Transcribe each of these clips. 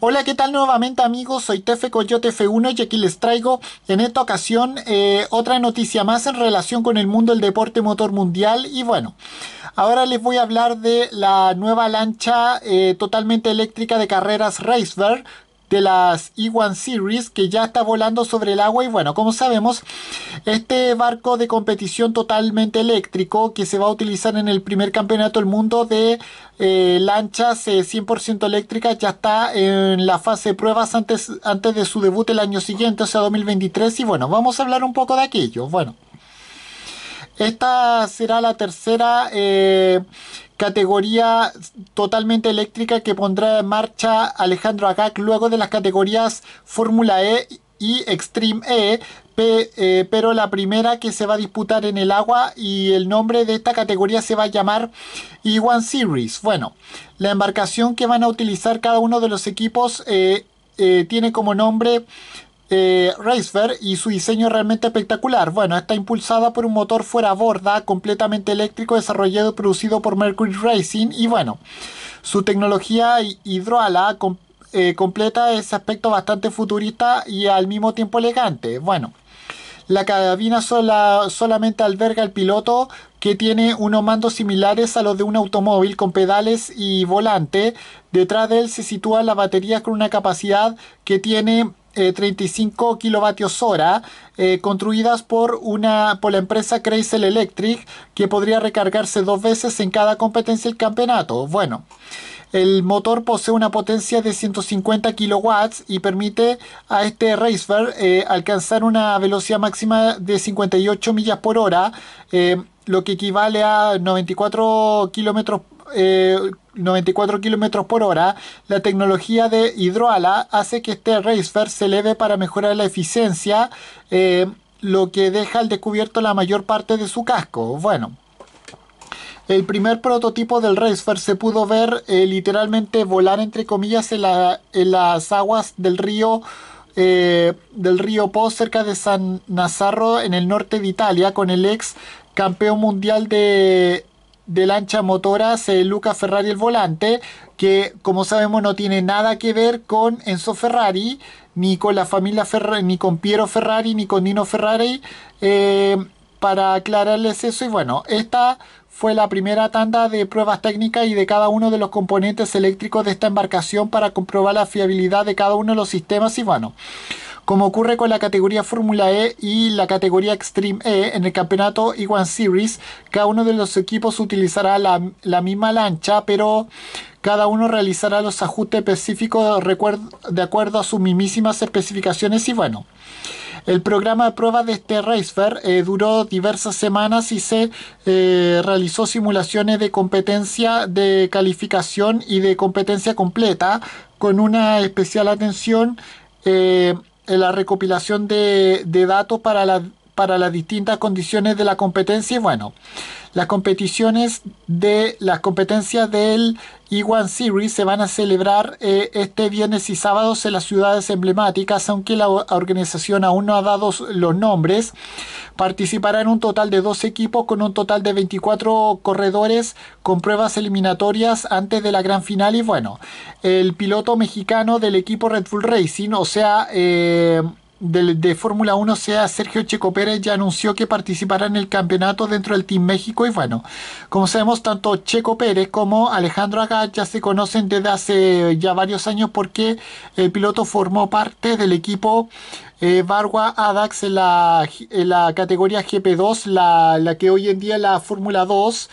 Hola, ¿qué tal nuevamente amigos? Soy Tefe Coyote F1 y aquí les traigo en esta ocasión eh, otra noticia más en relación con el mundo del deporte motor mundial y bueno, ahora les voy a hablar de la nueva lancha eh, totalmente eléctrica de carreras Racever de las E1 Series que ya está volando sobre el agua y bueno, como sabemos, este barco de competición totalmente eléctrico que se va a utilizar en el primer campeonato del mundo de eh, lanchas 100% eh, eléctricas ya está en la fase de pruebas antes, antes de su debut el año siguiente, o sea 2023 y bueno, vamos a hablar un poco de aquello. Bueno. Esta será la tercera eh, categoría totalmente eléctrica que pondrá en marcha Alejandro Agag luego de las categorías Fórmula E y Extreme E, eh, pero la primera que se va a disputar en el agua y el nombre de esta categoría se va a llamar E1 Series. Bueno, la embarcación que van a utilizar cada uno de los equipos eh, tiene como nombre eh, y su diseño realmente espectacular. Bueno, está impulsada por un motor fuera borda completamente eléctrico desarrollado y producido por Mercury Racing y bueno, su tecnología hidroala eh, completa ese aspecto bastante futurista y al mismo tiempo elegante. Bueno. La cabina solamente alberga el piloto que tiene unos mandos similares a los de un automóvil con pedales y volante. Detrás de él se sitúan la batería con una capacidad que tiene 35 eh, kilovatios hora eh, construidas por, una, por la empresa Chrysler Electric que podría recargarse dos veces en cada competencia del campeonato. Bueno. El motor posee una potencia de 150 kilowatts y permite a este racer eh, alcanzar una velocidad máxima de 58 millas por hora, lo que equivale a 94 kilómetros 94 eh, kilómetros por hora, la tecnología de hidroala hace que este racer se eleve para mejorar la eficiencia, eh, lo que deja al descubierto la mayor parte de su casco. Bueno. El primer prototipo del Racer se pudo ver eh, literalmente volar entre comillas en, las aguas del río del río Po cerca de San Nazarro en el norte de Italia con el ex campeón mundial de de lancha motora, se Luca Ferrari el volante, que como sabemos no tiene nada que ver con Enzo Ferrari, ni con la familia Ferrari, ni con Piero Ferrari, ni con Nino Ferrari, eh, para aclararles eso. Y bueno, esta fue la primera tanda de pruebas técnicas y de cada uno de los componentes eléctricos de esta embarcación para comprobar la fiabilidad de cada uno de los sistemas. Y bueno como ocurre con la categoría Fórmula E y la categoría Extreme E en el campeonato E1 Series. Cada uno de los equipos utilizará la, misma lancha, pero cada uno realizará los ajustes específicos de acuerdo a sus mismísimas especificaciones y bueno. El programa de pruebas de este Race Fair eh, duró diversas semanas y se eh, realizó simulaciones de competencia de calificación y de competencia completa con una especial atención eh, la recopilación de, de datos para la, para las distintas condiciones de la competencia y bueno, las competiciones de las competencias del E1 Series se van a celebrar eh, este viernes y sábados en las ciudades emblemáticas, aunque la organización aún no ha dado los nombres. Participarán un total de dos equipos con un total de 24 corredores con pruebas eliminatorias antes de la gran final y bueno, el piloto mexicano del equipo Red Bull Racing, o sea, eh, de, Fórmula 1 sea Sergio Checo Pérez, ya anunció que participará en el campeonato dentro del Team México. Y bueno, como sabemos, tanto Checo Pérez como Alejandro Agat ya se conocen desde hace ya varios años porque el piloto formó parte del equipo. Eh, Barwa Adax en la, la, categoría GP2, la, la que hoy en día la Fórmula 2,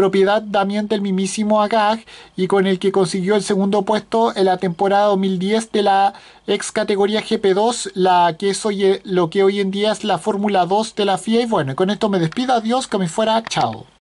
propiedad también del mismísimo Agag y con el que consiguió el segundo puesto en la temporada 2010 de la ex categoría GP2, la que es hoy, lo que hoy en día es la Fórmula 2 de la FIA. Y bueno, con esto me despido, adiós, que me fuera, chao.